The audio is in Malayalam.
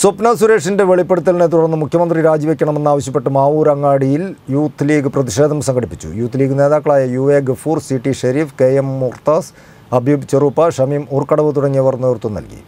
സ്വപ്ന സുരേഷിൻ്റെ വെളിപ്പെടുത്തലിനെ തുടർന്ന് മുഖ്യമന്ത്രി രാജിവെക്കണമെന്നാവശ്യപ്പെട്ട് മാവൂർ അങ്ങാടിയിൽ യൂത്ത് ലീഗ് പ്രതിഷേധം സംഘടിപ്പിച്ചു യൂത്ത് ലീഗ് നേതാക്കളായ U A Gafoor C T Sharif K M Murthas Abeeb Cheruppa Shameem ഉർക്കടവ് തുടങ്ങിയവർ നേതൃത്വം നൽകി